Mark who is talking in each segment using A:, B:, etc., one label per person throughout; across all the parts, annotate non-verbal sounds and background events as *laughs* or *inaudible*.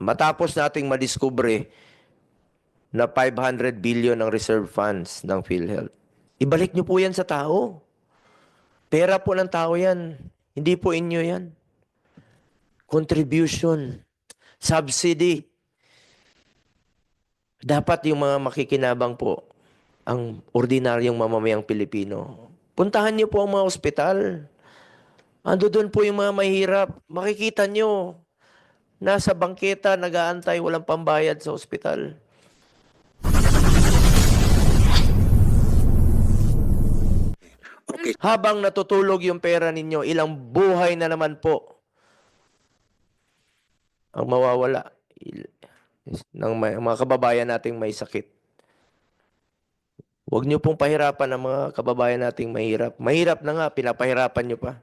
A: Matapos nating madiskubre na 500 billion ang reserve funds ng PhilHealth. Ibalik nyo po yan sa tao. Pera po ng tao yan. Hindi po inyo yan. Contribution. Subsidy. Dapat yung mga makikinabang po, ang ordinaryong mamamayang Pilipino. Puntahan niyo po ang mga ospital. Ando doon po yung mga mahirap. Makikita niyo, Nasa bangketa, nagaantay, walang pambayad sa ospital. Okay. Habang natutulog yung pera ninyo, ilang buhay na naman po ang mawawala ng mga kababayan nating may sakit. Huwag niyo pong pahirapan ang mga kababayan nating mahirap. Mahirap na nga, pinapahirapan niyo pa.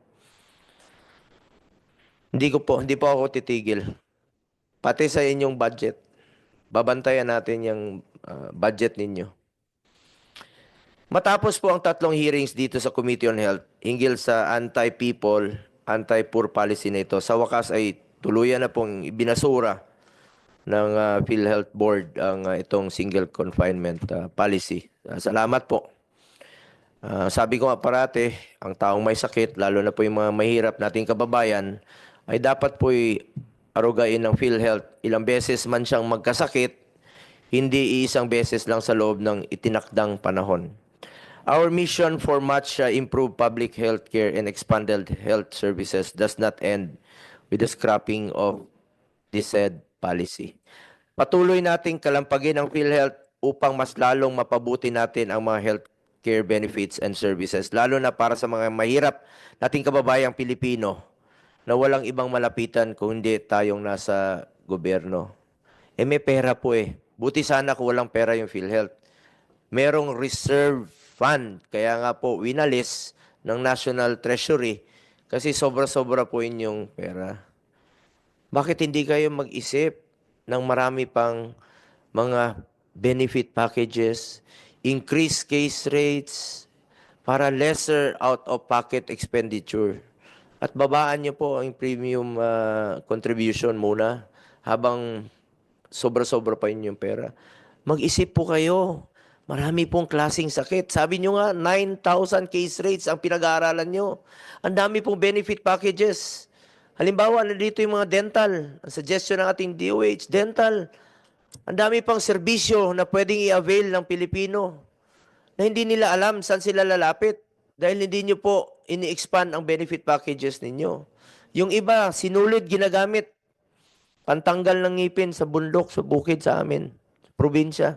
A: Hindi ko po, hindi po ako titigil. Pati sa inyong budget. Babantayan natin yung uh, budget ninyo. Matapos po ang tatlong hearings dito sa Committee on Health hinggil sa anti-people, anti-poor policy na ito, sa wakas ay tuluyan na pong binasura ng uh, PhilHealth Board ang uh, itong single confinement uh, policy. Uh, salamat po. Uh, sabi ko nga parate, ang taong may sakit, lalo na po yung mga mahirap nating kababayan, ay dapat po arugain ng PhilHealth. Ilang beses man siyang magkasakit, hindi iisang beses lang sa loob ng itinakdang panahon. Our mission for much uh, improved public health care and expanded health services does not end with the scrapping of this said policy. Patuloy nating kalampagin ang PhilHealth upang mas lalong mapabuti natin ang mga health care benefits and services, lalo na para sa mga mahirap nating kababayang Pilipino na walang ibang malapitan kundi tayong nasa gobyerno. Eh may pera po eh. Buti sana kung walang pera yung PhilHealth. Merong reserve fund. Kaya nga po, winalis ng National Treasury kasi sobra-sobra po inyong pera. Bakit hindi kayo mag-isip ng marami pang mga benefit packages, increase case rates, para lesser out-of-pocket expenditure. At babaan niyo po ang premium uh, contribution muna habang sobra-sobra pa yun yung pera. Mag-isip po kayo. Marami pong klasing sakit. Sabi nyo nga, 9,000 case rates ang pinag-aaralan nyo. Ang dami pong benefit packages. Halimbawa, nandito yung mga dental. Ang suggestion ng ating DOH, dental. Ang dami pang serbisyo na pwedeng i-avail ng Pilipino na hindi nila alam saan sila lalapit dahil hindi nyo po ini-expand ang benefit packages ninyo. Yung iba, sinulid ginagamit. Pantanggal ng ngipin sa bundok, sa bukid sa amin, probinsya.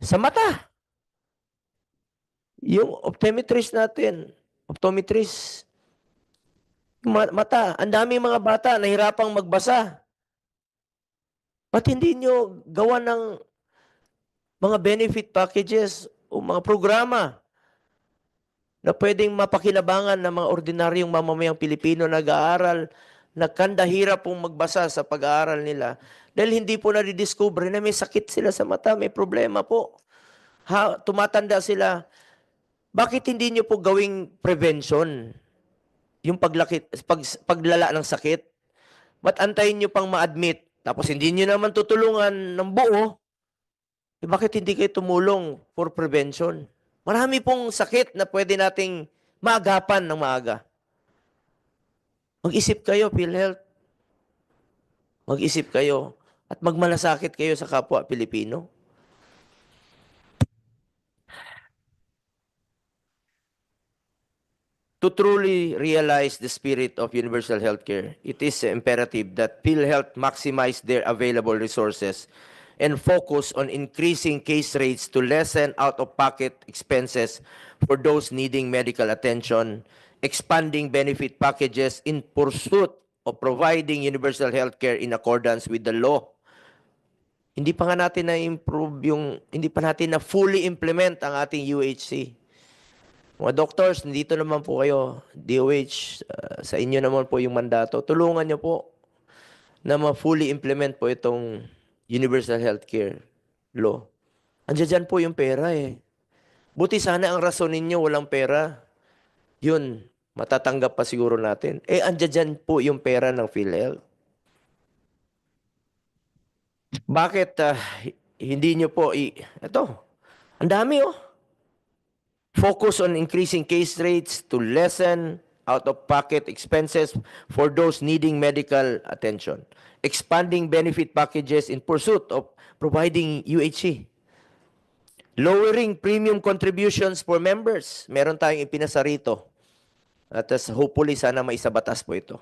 A: Sa mata. Yung optometrist natin, optometrist, mata, ang dami mga bata nahirapang magbasa. Ba't hindi nyo gawa ng mga benefit packages o mga programa na pwedeng mapakinabangan ng mga ordinaryong mamamayang Pilipino na nag-aaral na pong magbasa sa pag-aaral nila dahil hindi po nadidiscover na may sakit sila sa mata, may problema po. Ha, tumatanda sila. Bakit hindi nyo po gawing prevention? Yung paglakit, pag, paglala ng sakit? Ba't antayin nyo pang ma-admit? Tapos hindi nyo naman tutulungan ng buo. Eh, bakit hindi kayo tumulong for prevention? Marami pong sakit na pwede nating maagapan ng maaga. Mag-isip kayo, PhilHealth. Mag-isip kayo at magmalasakit kayo sa kapwa Pilipino. To truly realize the spirit of universal healthcare, it is imperative that PhilHealth maximize their available resources and focus on increasing case rates to lessen out-of-pocket expenses for those needing medical attention, expanding benefit packages in pursuit of providing universal health care in accordance with the law. Hindi pa nga natin na-improve yung, hindi pa natin na fully implement ang ating UHC. Mga doctors, dito naman po kayo, DOH, uh, sa inyo naman po yung mandato. Tulungan nyo po na ma-fully implement po itong universal healthcare law. Andiyan dyan po yung pera eh. Buti sana ang rason ninyo walang pera. Yun, matatanggap pa siguro natin. Eh, andiyan dyan po yung pera ng PhilHealth. Bakit uh, hindi nyo po i... Ito, ang dami oh. Focus on increasing case rates to lessen out-of-pocket expenses for those needing medical attention, expanding benefit packages in pursuit of providing UHC, lowering premium contributions for members. Meron tayong ipinasa rito. At hopefully, sana batas po ito.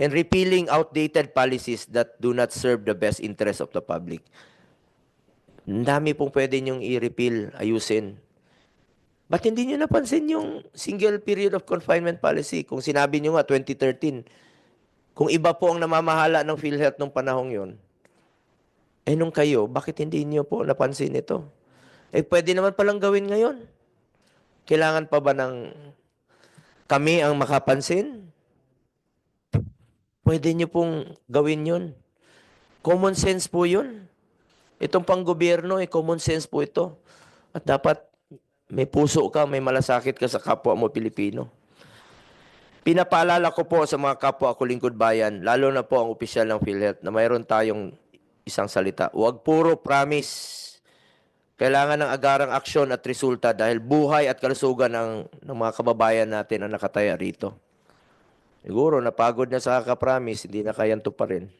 A: And repealing outdated policies that do not serve the best interest of the public. Ang dami pong pwede niyong i-repeal, ayusin. Ba't hindi niyo napansin yung single period of confinement policy? Kung sinabi niyo nga, 2013, kung iba po ang namamahala ng PhilHealth nung panahong yon, eh nung kayo, bakit hindi niyo po napansin ito? Eh pwede naman palang gawin ngayon. Kailangan pa ba ng kami ang makapansin? Pwede niyo pong gawin yun. Common sense po yun. Itong pang gobyerno, eh, common sense po ito. At dapat may puso ka, may malasakit ka sa kapwa mo Pilipino. Pinapaalala ko po sa mga kapwa ko lingkod bayan, lalo na po ang opisyal ng PhilHealth, na mayroon tayong isang salita. Huwag puro promise. Kailangan ng agarang aksyon at resulta dahil buhay at kalusugan ng, ng mga kababayan natin ang nakataya rito. Siguro napagod na sa kakapromise, hindi na kayang to pa rin.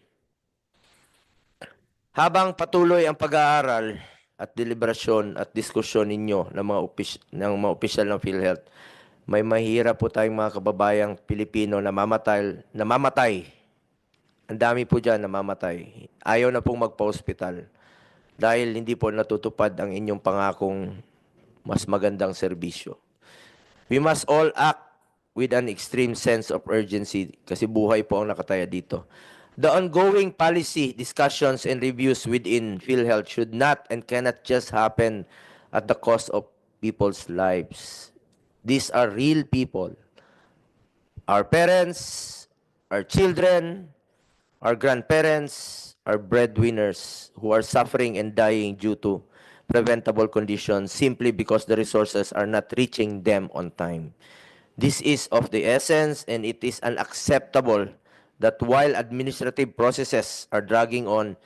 A: Habang patuloy ang pag-aaral, at deliberasyon at diskusyon ninyo ng mga, opis- ng mga opisyal ng PhilHealth, may mahirap po tayong mga kababayang Pilipino na mamatay, na mamatay. Ang dami po diyan na mamatay. Ayaw na pong magpa-hospital dahil hindi po natutupad ang inyong pangakong mas magandang serbisyo. We must all act with an extreme sense of urgency kasi buhay po ang nakataya dito. The ongoing policy discussions and reviews within PhilHealth should not and cannot just happen at the cost of people's lives. These are real people. Our parents, our children, our grandparents, our breadwinners who are suffering and dying due to preventable conditions simply because the resources are not reaching them on time. This is of the essence and it is unacceptable that while administrative processes are dragging on,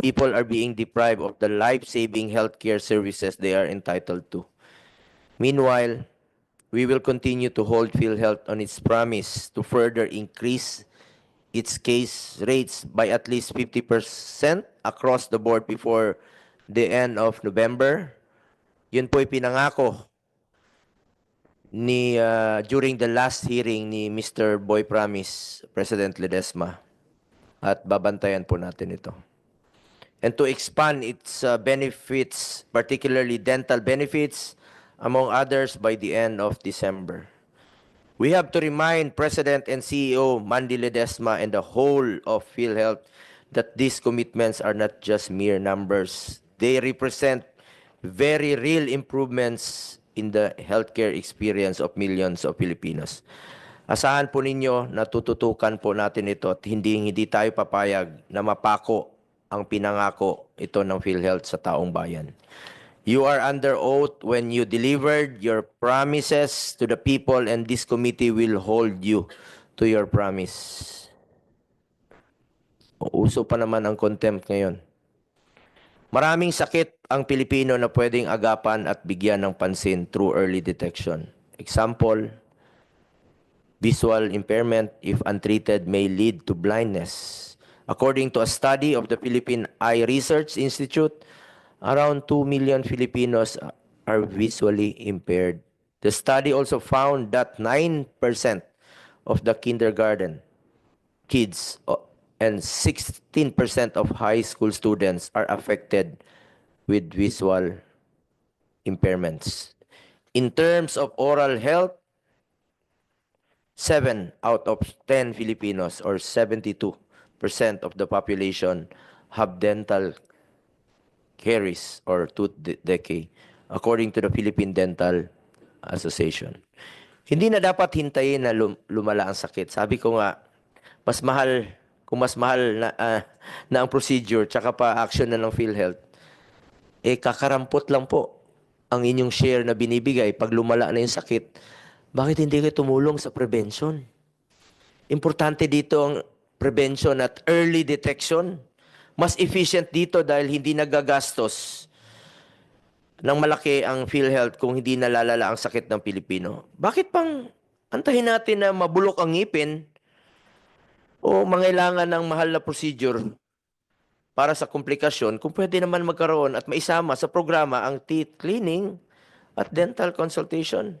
A: people are being deprived of the life-saving healthcare services they are entitled to. Meanwhile, we will continue to hold PhilHealth on its promise to further increase its case rates by at least 50% across the board before the end of November. Yun po'y pinangako ni uh, during the last hearing ni Mr. Boy Promise, President Ledesma. At babantayan po natin ito. And to expand its uh, benefits, particularly dental benefits, among others, by the end of December. We have to remind President and CEO Mandy Ledesma and the whole of PhilHealth that these commitments are not just mere numbers. They represent very real improvements in the healthcare experience of millions of Filipinos. Asahan po ninyo na tututukan po natin ito at hindi, hindi tayo papayag na mapako ang pinangako ito ng PhilHealth sa taong bayan. You are under oath when you delivered your promises to the people and this committee will hold you to your promise. Uso pa naman ang contempt ngayon. Maraming sakit ang Pilipino na pwedeng agapan at bigyan ng pansin through early detection. Example, visual impairment if untreated may lead to blindness. According to a study of the Philippine Eye Research Institute, around 2 million Filipinos are visually impaired. The study also found that 9% of the kindergarten kids and 16% of high school students are affected with visual impairments. In terms of oral health, 7 out of 10 Filipinos or 72% of the population have dental caries or tooth decay according to the Philippine Dental Association. Hindi na dapat hintayin na lum- lumala ang sakit. Sabi ko nga, mas mahal kung mas mahal na, uh, na ang procedure tsaka pa action na ng PhilHealth, eh kakarampot lang po ang inyong share na binibigay pag lumala na yung sakit. Bakit hindi kayo tumulong sa prevention? Importante dito ang prevention at early detection. Mas efficient dito dahil hindi nagagastos ng malaki ang PhilHealth kung hindi nalalala ang sakit ng Pilipino. Bakit pang antahin natin na mabulok ang ngipin o mangailangan ng mahal na procedure para sa komplikasyon, kung pwede naman magkaroon at maisama sa programa ang teeth cleaning at dental consultation.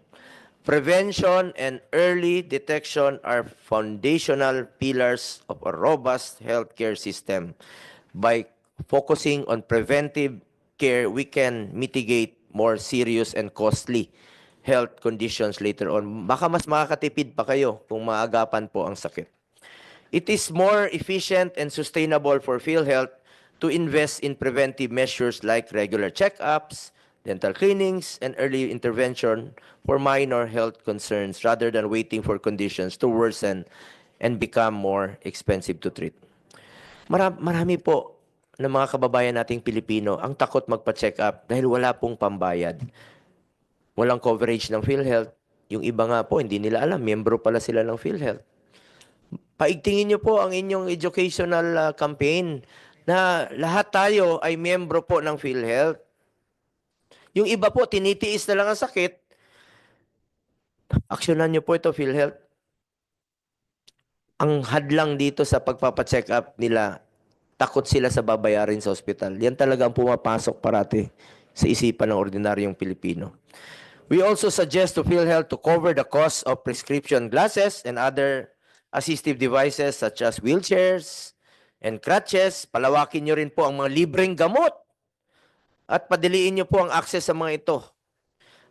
A: Prevention and early detection are foundational pillars of a robust healthcare system. By focusing on preventive care, we can mitigate more serious and costly health conditions later on. Baka mas makakatipid pa kayo kung maagapan po ang sakit. It is more efficient and sustainable for PhilHealth to invest in preventive measures like regular checkups, dental cleanings, and early intervention for minor health concerns rather than waiting for conditions to worsen and become more expensive to treat. Marami, marami po ng mga kababayan nating Pilipino ang takot magpa-check up dahil wala pong pambayad. Walang coverage ng PhilHealth. Yung iba nga po, hindi nila alam, miyembro pala sila ng PhilHealth paigtingin niyo po ang inyong educational uh, campaign na lahat tayo ay miyembro po ng PhilHealth. Yung iba po, tinitiis na lang ang sakit. Aksyonan niyo po ito, PhilHealth. Ang hadlang dito sa pagpapacheck up nila, takot sila sa babayarin sa ospital. Yan talaga ang pumapasok parati sa isipan ng ordinaryong Pilipino. We also suggest to PhilHealth to cover the cost of prescription glasses and other assistive devices such as wheelchairs and crutches. Palawakin nyo rin po ang mga libreng gamot at padiliin nyo po ang access sa mga ito.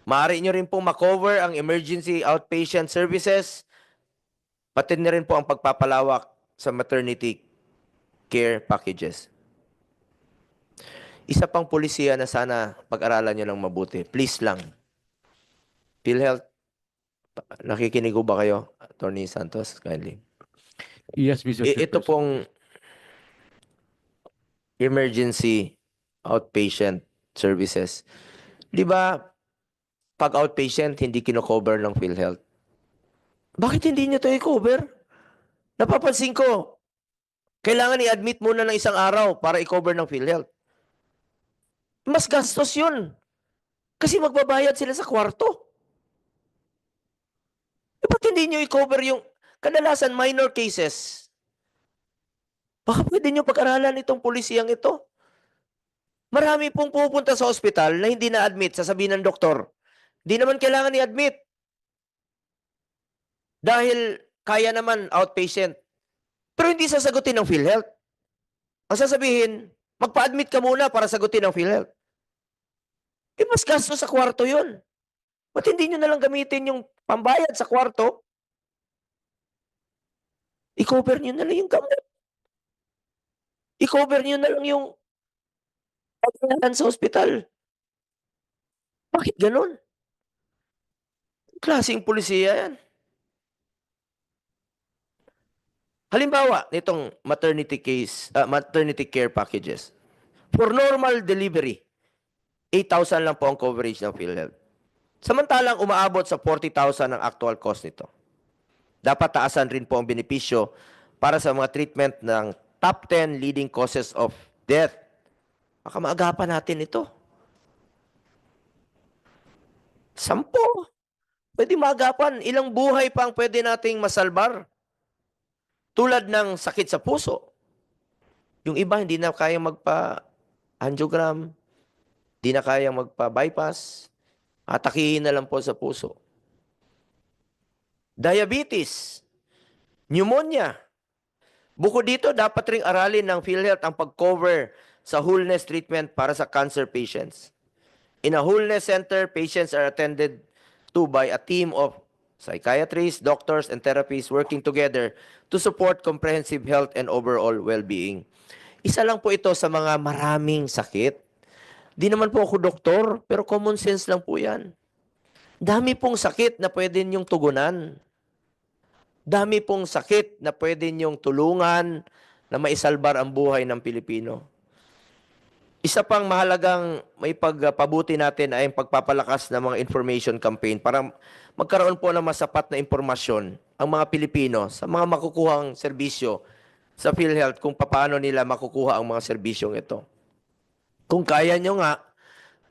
A: Maaari nyo rin po makover ang emergency outpatient services. Pati na rin po ang pagpapalawak sa maternity care packages. Isa pang pulisya na sana pag-aralan nyo lang mabuti. Please lang. PhilHealth Nakikinig ba kayo, Attorney Santos? Kindly. Yes, Mr. I- ito pong emergency outpatient services. Di ba, pag outpatient, hindi kino-cover ng PhilHealth. Bakit hindi niyo to i-cover? Napapansin ko, kailangan i-admit muna ng isang araw para i-cover ng PhilHealth. Mas gastos yun. Kasi magbabayad sila sa kwarto. Eh, ba't hindi nyo i-cover yung kadalasan minor cases? Baka pwede nyo pag-aralan itong pulisiyang ito. Marami pong pupunta sa ospital na hindi na-admit, sasabihin ng doktor. Hindi naman kailangan i-admit. Dahil kaya naman outpatient. Pero hindi sasagutin ng PhilHealth. Ang sasabihin, magpa-admit ka muna para sagutin ng PhilHealth. Eh, mas gasto sa kwarto yun. Ba't hindi nyo nalang gamitin yung pambayad sa kwarto? I-cover nyo na lang yung gamot. I-cover nyo na lang yung pagkalan sa hospital. Bakit ganun? Klaseng pulisiya yan. Halimbawa, nitong maternity case, uh, maternity care packages. For normal delivery, 8,000 lang po ang coverage ng PhilHealth. Samantalang umaabot sa 40,000 ang actual cost nito. Dapat taasan rin po ang benepisyo para sa mga treatment ng top 10 leading causes of death. Baka maagapan natin ito. Sampo. Pwede maagapan. Ilang buhay pa ang pwede nating masalbar. Tulad ng sakit sa puso. Yung iba hindi na kaya magpa-angiogram, hindi na kaya magpa-bypass, Atakihin na lang po sa puso. Diabetes, pneumonia. Bukod dito, dapat ring aralin ng PhilHealth ang pag-cover sa wholeness treatment para sa cancer patients. In a wholeness center, patients are attended to by a team of psychiatrists, doctors, and therapists working together to support comprehensive health and overall well-being. Isa lang po ito sa mga maraming sakit Di naman po ako doktor, pero common sense lang po yan. Dami pong sakit na pwede niyong tugunan. Dami pong sakit na pwede niyong tulungan na maisalbar ang buhay ng Pilipino. Isa pang mahalagang may pagpabuti natin ay ang pagpapalakas ng mga information campaign para magkaroon po ng masapat na impormasyon ang mga Pilipino sa mga makukuhang serbisyo sa PhilHealth kung paano nila makukuha ang mga serbisyong ito. Kung kaya nyo nga,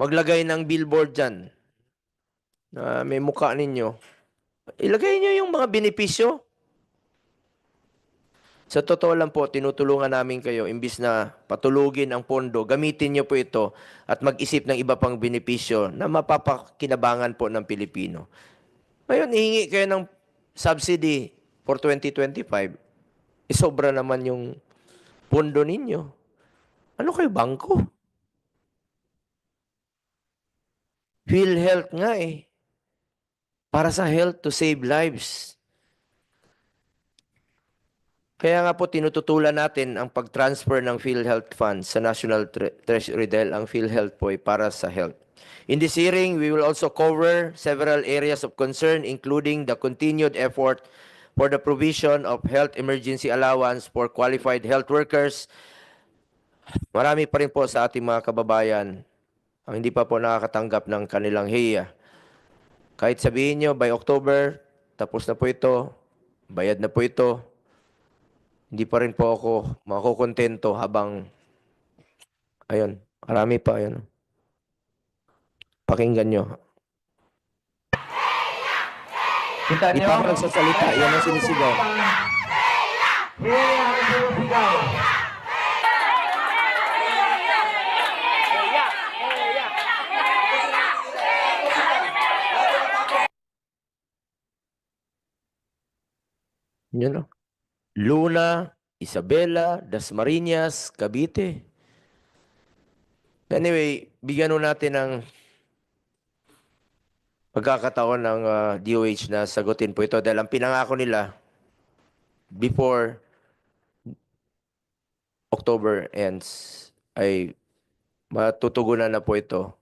A: maglagay ng billboard dyan na uh, may mukha ninyo. Ilagay nyo yung mga benepisyo. Sa totoo lang po, tinutulungan namin kayo imbis na patulugin ang pondo, gamitin nyo po ito at mag-isip ng iba pang benepisyo na mapapakinabangan po ng Pilipino. Ngayon, ihingi kayo ng subsidy for 2025. Eh, sobra naman yung pondo ninyo. Ano kayo, bangko? PhilHealth nga eh. Para sa health to save lives. Kaya nga po tinututulan natin ang pag-transfer ng PhilHealth funds sa National Treasury dahil ang PhilHealth po ay para sa health. In this hearing, we will also cover several areas of concern including the continued effort for the provision of health emergency allowance for qualified health workers. Marami pa rin po sa ating mga kababayan ang hindi pa po nakakatanggap ng kanilang HIA. Kahit sabihin nyo, by October, tapos na po ito, bayad na po ito, hindi pa rin po ako makukontento habang, ayun, marami pa, ayun. Pakinggan nyo. Kita Di pa ako nagsasalita, yan ang sinisigaw. Hiya! Hiya! Hiya! Hiya! nyo, no? Luna, Isabela, Dasmariñas, Cavite. Anyway, bigyan nun natin ng pagkakataon ng uh, ah, DOH na sagutin po ito dahil ang pinangako nila before October ends ay matutugunan na po ito.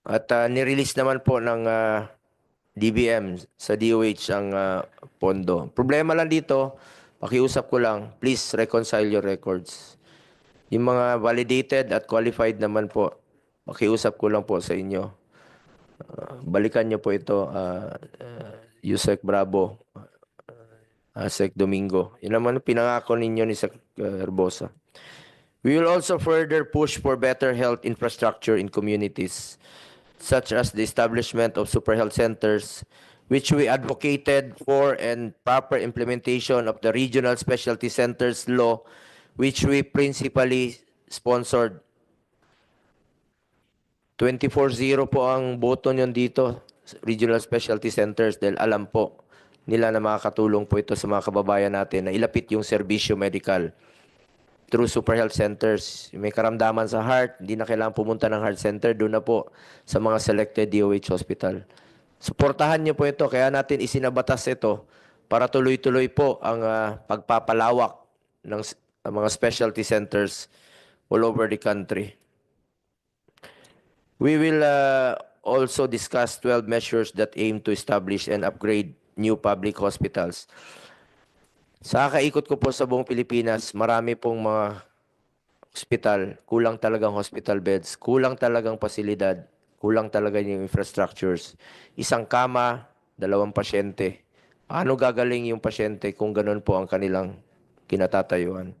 A: At uh, nirelease naman po ng uh, DBM sa DOH ang uh, pondo. Problema lang dito, pakiusap ko lang, please reconcile your records. Yung mga validated at qualified naman po, pakiusap ko lang po sa inyo. Uh, balikan niyo po ito, uh, uh, Yusek Bravo, uh, Sec Domingo. Yun naman pinangako ninyo ni Sec uh, Herbosa. We will also further push for better health infrastructure in communities such as the establishment of super health centers, which we advocated for and proper implementation of the regional specialty centers law, which we principally sponsored. 24-0 po ang boto nyon dito, regional specialty centers, dahil alam po nila na makakatulong po ito sa mga kababayan natin na ilapit yung serbisyo medical through super health centers. May karamdaman sa heart, hindi na kailangan pumunta ng heart center, doon na po sa mga selected DOH hospital. Suportahan niyo po ito, kaya natin isinabatas ito para tuloy-tuloy po ang uh, pagpapalawak ng uh, mga specialty centers all over the country. We will uh, also discuss 12 measures that aim to establish and upgrade new public hospitals. Sa kaikot ko po sa buong Pilipinas, marami pong mga hospital, kulang talagang hospital beds, kulang talagang pasilidad, kulang talaga yung infrastructures. Isang kama, dalawang pasyente. Paano gagaling yung pasyente kung ganun po ang kanilang kinatatayuan?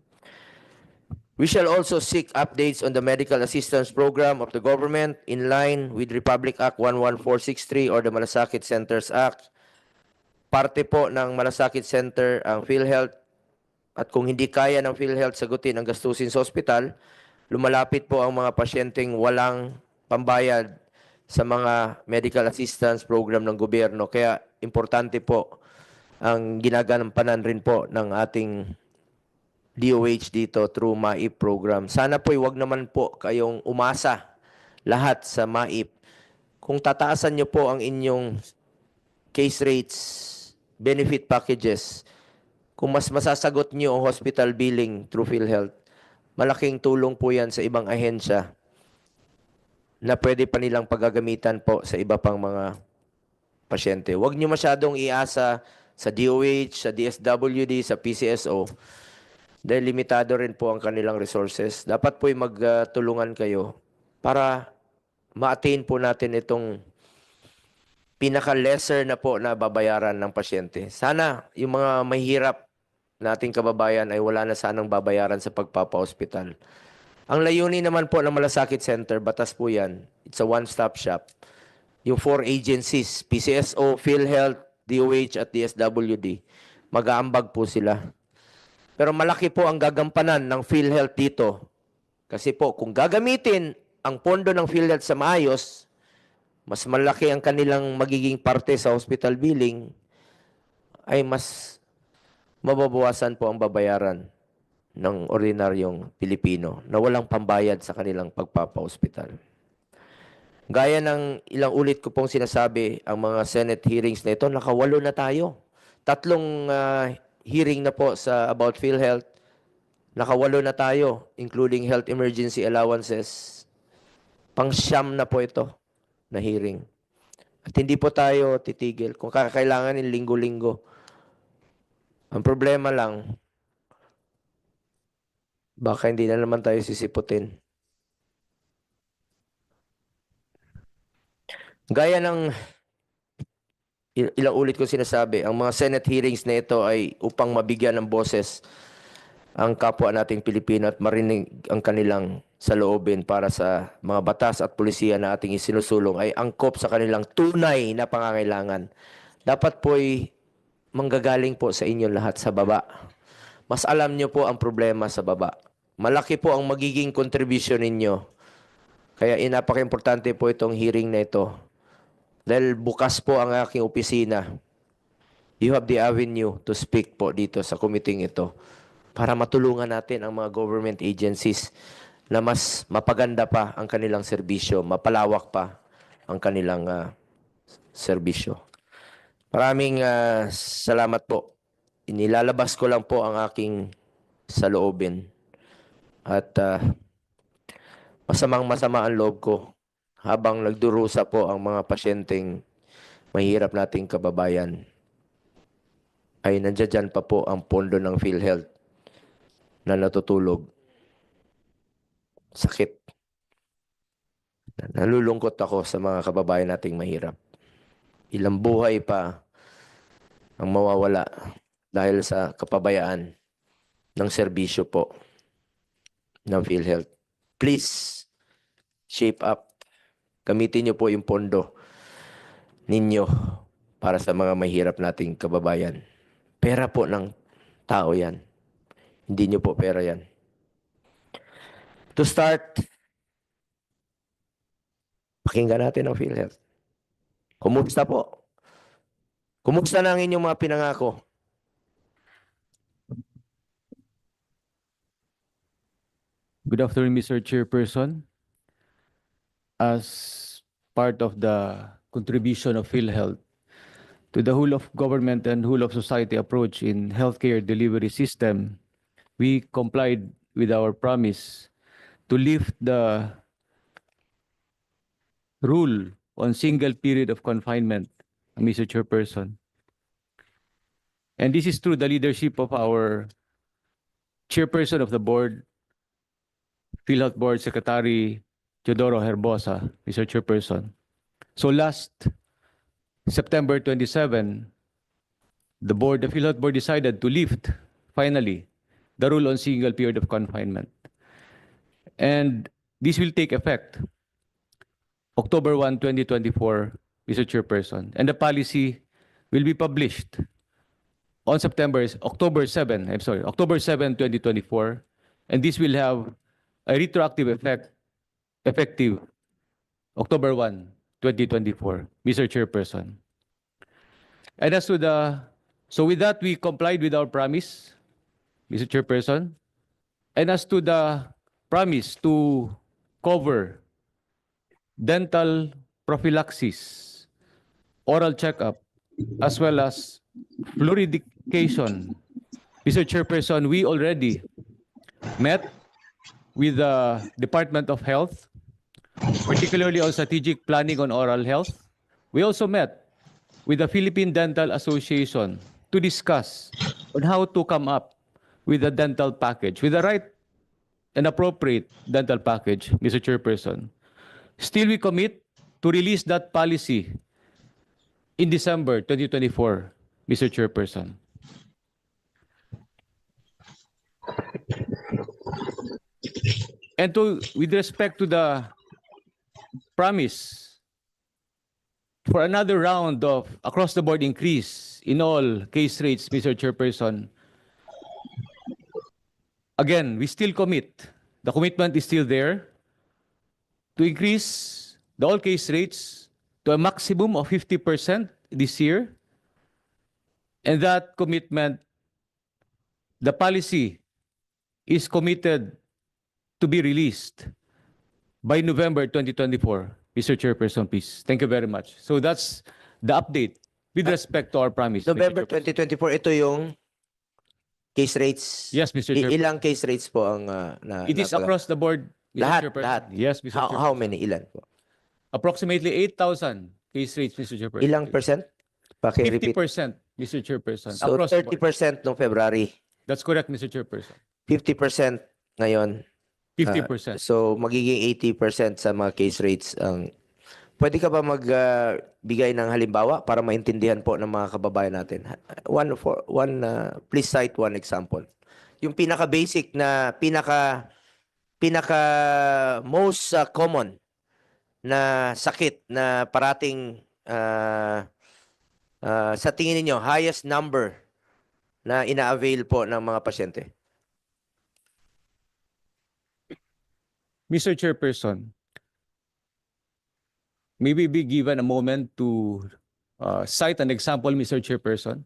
A: We shall also seek updates on the medical assistance program of the government in line with Republic Act 11463 or the Malasakit Centers Act parte po ng Malasakit Center ang PhilHealth at kung hindi kaya ng PhilHealth sagutin ang gastusin sa ospital, lumalapit po ang mga pasyenteng walang pambayad sa mga medical assistance program ng gobyerno. Kaya importante po ang ginagampanan rin po ng ating DOH dito through MAIP program. Sana po wag naman po kayong umasa lahat sa MAIP. Kung tataasan nyo po ang inyong case rates benefit packages. Kung mas masasagot niyo ang hospital billing through PhilHealth, malaking tulong po yan sa ibang ahensya na pwede pa nilang paggagamitan po sa iba pang mga pasyente. Huwag niyo masyadong iasa sa DOH, sa DSWD, sa PCSO dahil limitado rin po ang kanilang resources. Dapat po'y magtulungan kayo para ma-attain po natin itong pinaka-lesser na po na babayaran ng pasyente. Sana yung mga mahirap nating kababayan ay wala na sanang babayaran sa pagpapa-hospital. Ang layunin naman po ng Malasakit Center, batas po yan. It's a one-stop shop. Yung four agencies, PCSO, PhilHealth, DOH at DSWD, mag-aambag po sila. Pero malaki po ang gagampanan ng PhilHealth dito. Kasi po, kung gagamitin ang pondo ng PhilHealth sa maayos, mas malaki ang kanilang magiging parte sa hospital billing, ay mas mababawasan po ang babayaran ng ordinaryong Pilipino na walang pambayad sa kanilang pagpapa-hospital. Gaya ng ilang ulit ko pong sinasabi, ang mga Senate hearings na ito, nakawalo na tayo. Tatlong uh, hearing na po sa about PhilHealth, nakawalo na tayo, including health emergency allowances. Pangsyam na po ito na hearing. At hindi po tayo titigil kung kakailangan ng linggo-linggo. Ang problema lang, baka hindi na naman tayo sisiputin. Gaya ng ilang ulit ko sinasabi, ang mga Senate hearings na ito ay upang mabigyan ng boses ang kapwa nating Pilipino at marinig ang kanilang sa loobin para sa mga batas at pulisiya na ating isinusulong ay angkop sa kanilang tunay na pangangailangan. Dapat po'y manggagaling po sa inyo lahat sa baba. Mas alam nyo po ang problema sa baba. Malaki po ang magiging contribution ninyo. Kaya inapaka-importante po itong hearing na ito. Dahil bukas po ang aking opisina. You have the avenue to speak po dito sa committee ito para matulungan natin ang mga government agencies na mas mapaganda pa ang kanilang serbisyo, mapalawak pa ang kanilang uh, serbisyo. Maraming uh, salamat po. Inilalabas ko lang po ang aking saloobin. At uh, masamang masama ang loob ko habang nagdurusa po ang mga pasyenteng mahirap nating kababayan ay nandiyan pa po ang pondo ng PhilHealth na natutulog sakit. Nalulungkot ako sa mga kababayan nating mahirap. Ilang buhay pa ang mawawala dahil sa kapabayaan ng serbisyo po ng PhilHealth. Please, shape up. Gamitin niyo po yung pondo ninyo para sa mga mahirap nating kababayan. Pera po ng tao yan. Hindi niyo po pera yan. To start, pakinggan natin ang PhilHealth. Kumusta po? Kumusta na ang inyong mga pinangako?
B: Good afternoon, Mr. Chairperson. As part of the contribution of PhilHealth to the whole of government and whole of society approach in healthcare delivery system, we complied with our promise to lift the rule on single period of confinement, Mr. Chairperson. And this is through the leadership of our chairperson of the board, PhilHealth Board Secretary Teodoro Herbosa, Mr. Chairperson. So last September 27, the board, the PhilHealth Board decided to lift, finally, the rule on single period of confinement and this will take effect October 1, 2024, Mr. Chairperson. And the policy will be published on September, October 7, I'm sorry, October 7, 2024. And this will have a retroactive effect effective October 1, 2024, Mr. Chairperson. And as to the, so with that, we complied with our promise, Mr. Chairperson. And as to the promised to cover dental prophylaxis, oral checkup, as well as fluoridication. Mr. Chairperson, we already met with the Department of Health, particularly on strategic planning on oral health. We also met with the Philippine Dental Association to discuss on how to come up with a dental package, with the right an appropriate dental package, Mr. Chairperson. Still, we commit to release that policy in December 2024, Mr. Chairperson. And to, with respect to the promise for another round of across-the-board increase in all case rates, Mr. Chairperson, again, we still commit. The commitment is still there to increase the all case rates to a maximum of 50% this year. And that commitment, the policy is committed to be released by November 2024, Mr. Chairperson, please. Thank you very much. So that's the update with ah, respect to our promise. Mr. November
A: 2024, ito yung case rates? Yes, Mr. Chairperson.
B: Ilang case rates po ang uh, na, It is na, across the board, Mr. Lahat, Chairperson. lahat. Yes, Mr. How, Chairperson. how many? Ilan po? Approximately 8,000 case rates, Mr. Chairperson. Ilang percent? Paki-repeat. 50%, Mr. Chairperson. So across 30%
A: noong February.
B: That's correct, Mr. Chairperson.
A: 50% ngayon. 50%. Uh, ah, so magiging 80% sa mga case rates ang Pwede ka ba magbigay ah, uh, ng halimbawa para maintindihan po ng mga kababayan natin? One, for, one uh, please cite one example. Yung pinaka-basic na pinaka pinaka most uh, common na sakit na parating uh, uh, sa tingin niyo highest number na ina-avail po ng mga pasyente?
B: Mr. Chairperson, maybe be given a moment to uh, cite an example, Mr. Chairperson.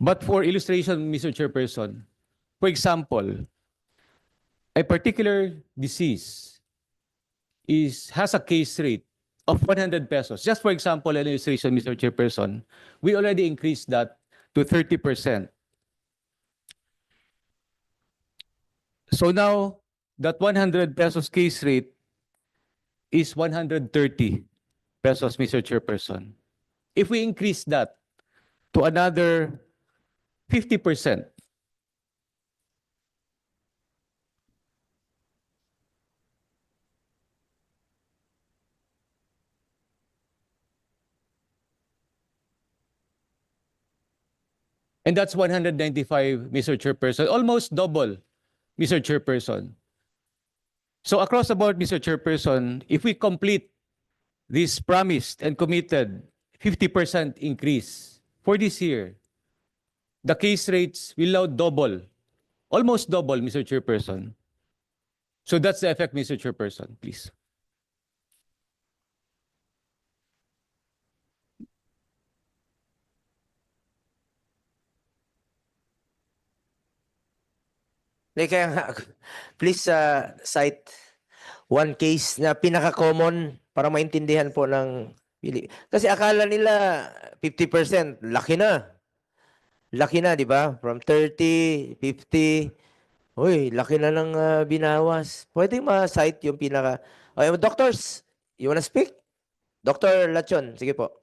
B: But for illustration, Mr. Chairperson, for example, a particular disease is has a case rate of 100 pesos. Just for example, an illustration, Mr. Chairperson, we already increased that to 30%. So now, that 100 pesos case rate is 130 pesos, Mr. Chairperson. If we increase that to another 50%, And that's 195, Mr. Chairperson, almost double, Mr. Chairperson. So across the board, Mr. Chairperson, if we complete this promised and committed 50% increase for this year, the case rates will now double, almost double, Mr. Chairperson. So that's the effect, Mr. Chairperson, please.
A: Like, *laughs* please uh, cite one case na pinaka-common para maintindihan po ng kasi akala nila 50%, laki na. Laki na, di ba? From 30, 50. Uy, laki na ng uh, binawas. Pwede ma-cite yung pinaka... Okay, doctors, you wanna speak? Dr. Lachon, sige po.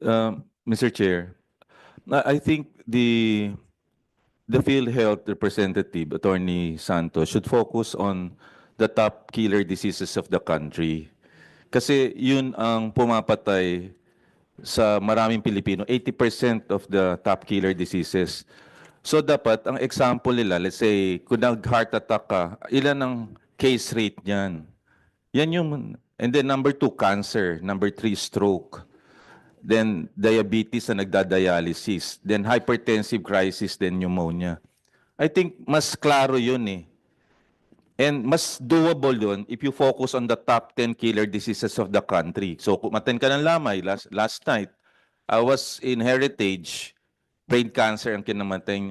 B: Uh, um, Mr. Chair, I think the the field health representative, Attorney Santos, should focus on the top killer diseases of the country. Kasi yun ang pumapatay sa maraming Pilipino, 80% of the top killer diseases. So dapat, ang example nila, let's say, kung nag-heart attack ka, ilan ang case rate niyan? Yan yung, and then number two, cancer. Number three, stroke. Then diabetes na nagda-dialysis. Then hypertensive crisis, then pneumonia. I think mas klaro yun eh And mas doable yun if you focus on the top 10 killer diseases of the country. So kung ka ng lamay, last, last night, I was in Heritage, brain cancer ang kinamatay